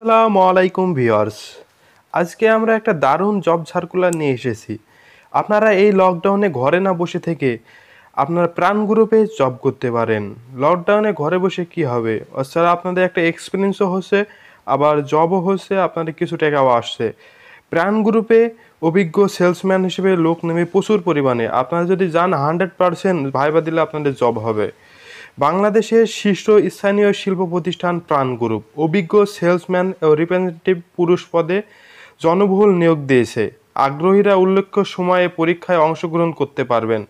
আসসালামু আলাইকুম ভিওয়ার্স আজকে আমরা একটা দারুণ জব সার্কুলার নিয়ে এসেছি আপনারা এই লকডাউনে ঘরে না বসে থেকে আপনারা প্রাণ গ্রুপে জব করতে পারেন লকডাউনে ঘরে বসে কি হবে অর্থাৎ আপনাদের একটা এক্সপিরিয়েন্সও হচ্ছে আবার জবও হচ্ছে আপনাদের কিছু টাকাও আসছে প্রাণ গ্রুপে অভিজ্ঞ সেলসম্যান হিসেবে লোক নেমে প্রচুর পরিমাণে আপনারা যদি যান হান্ড্রেড পারসেন্ট ভাইবা দিলে আপনাদের জব হবে বাংলাদেশের স্থানীয় শিল্প প্রতিষ্ঠান প্রাণ গ্রুপ অভিজ্ঞ সেলসম্যান ও রিপ্রেজেন্টেটিভ পুরুষ পদে জনবহুল নিয়োগ দিয়েছে আগ্রহীরা উল্লেখ্য সময়ে পরীক্ষায় অংশগ্রহণ করতে পারবেন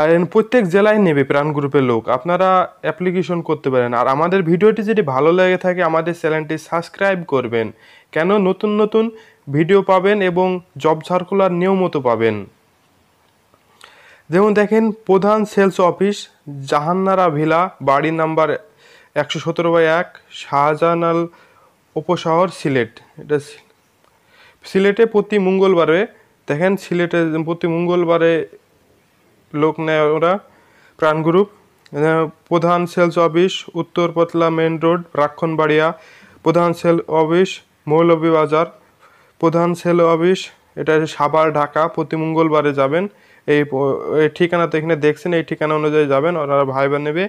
আর প্রত্যেক জেলায় নেবে প্রাণ গ্রুপের লোক আপনারা অ্যাপ্লিকেশন করতে পারেন আর আমাদের ভিডিওটি যদি ভালো লেগে থাকে আমাদের চ্যানেলটি সাবস্ক্রাইব করবেন কেন নতুন নতুন ভিডিও পাবেন এবং জব সার্কুলার নিয়মিত পাবেন যেমন দেখেন প্রধান সেলস অফিস জাহান্নারা ভিলা বাড়ি নাম্বার একশো সতেরো বাই এক শাহজাহানাল উপশহর সিলেট এটা সিলেটে প্রতি মঙ্গলবারে দেখেন সিলেটে প্রতি মঙ্গলবারে লোক নেয় ওরা প্রাণ গ্রুপ প্রধান সেলস অফিস উত্তর পতলা মেন রোড রাক্ষণবাড়িয়া প্রধান সেল অফিস মৌলভীবাজার প্রধান সেল অফিস এটা সাভার ঢাকা প্রতি মঙ্গলবারে যাবেন এই ঠিকানা তো এখানে দেখছেন এই ঠিকানা অনুযায়ী যাবেন ওনারা ভাইবার নেবে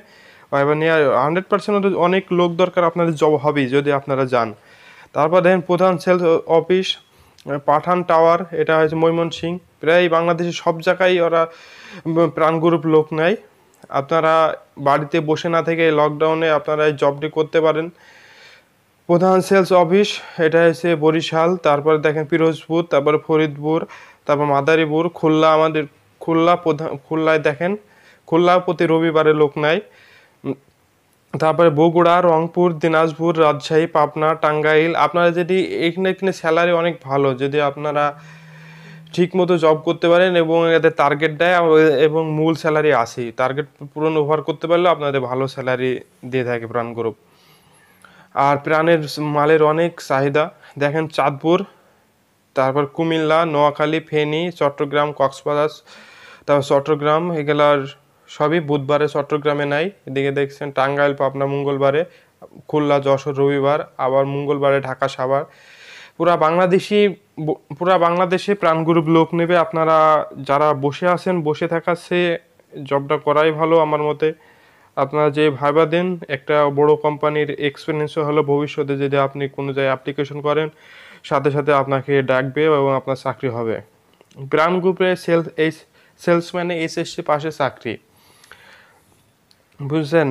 ভাইবার নিয়ে হান্ড্রেড পার্সেন্ট অনেক লোক দরকার আপনাদের জব হবেই যদি আপনারা যান তারপর দেখেন প্রধান সেলস অফিস পাঠান টাওয়ার এটা হয়েছে ময়মনসিং প্রায় বাংলাদেশের সব জায়গায় ওরা প্রাণগ্রুপ লোক নেয় আপনারা বাড়িতে বসে না থেকে লকডাউনে আপনারা এই জবটি করতে পারেন প্রধান সেলস অফিস এটা হয়েছে বরিশাল তারপর দেখেন পিরোজপুর তারপর ফরিদপুর তারপর মাদারীপুর খুলনা আমাদের খুলনা প্রধান খুলনায় দেখেন খুলনা প্রতি রবিবারে লোক নাই তারপরে বগুড়া রংপুর দিনাজপুর রাজশাহী পাবনা টাঙ্গাইল আপনারা যদি এখানে এখানে স্যালারি অনেক ভালো যদি আপনারা ঠিকমতো জব করতে পারেন এবং এদের টার্গেট দেয় এবং মূল স্যালারি আসি টার্গেট পূরণ ওভার করতে পারলে আপনাদের ভালো স্যালারি দিয়ে থাকে প্রাণ গ্রুপ আর প্রাণের মালের অনেক চাহিদা দেখেন চাঁদপুর তারপর কুমিল্লা নোয়াখালী ফেনী চট্টগ্রাম কক্সবাজার তারপর চট্টগ্রাম এগুলার সবই বুধবারে চট্টগ্রামে নাই এদিকে দেখছেন টাঙ্গাইল পাবনা মঙ্গলবারে খুলনা যশোর রবিবার আবার মঙ্গলবারে ঢাকা সাভার পুরা বাংলাদেশি পুরা বাংলাদেশে প্রাণগুরুপ লোক নেবে আপনারা যারা বসে আছেন বসে থাকা সে জবটা করাই ভালো আমার মতে আপনারা যে ভাইবা দেন একটা বড় কোম্পানির এক্সপিরিয়েন্সও হলো ভবিষ্যতে যদি আপনি কোনো জায়গায় অ্যাপ্লিকেশন করেন সাথে সাথে আপনাকে ডাকবে এবং আপনার চাকরি হবে গ্রাম গ্রুপে সেলস এই সেলসম্যানে এসএসসি পাশে চাকরি বুঝছেন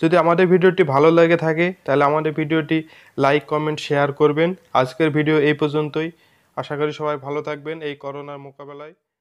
যদি আমাদের ভিডিওটি ভালো লাগে থাকে তাহলে আমাদের ভিডিওটি লাইক কমেন্ট শেয়ার করবেন আজকের ভিডিও এই পর্যন্তই আশা করি সবাই ভালো থাকবেন এই করোনার মোকাবেলায়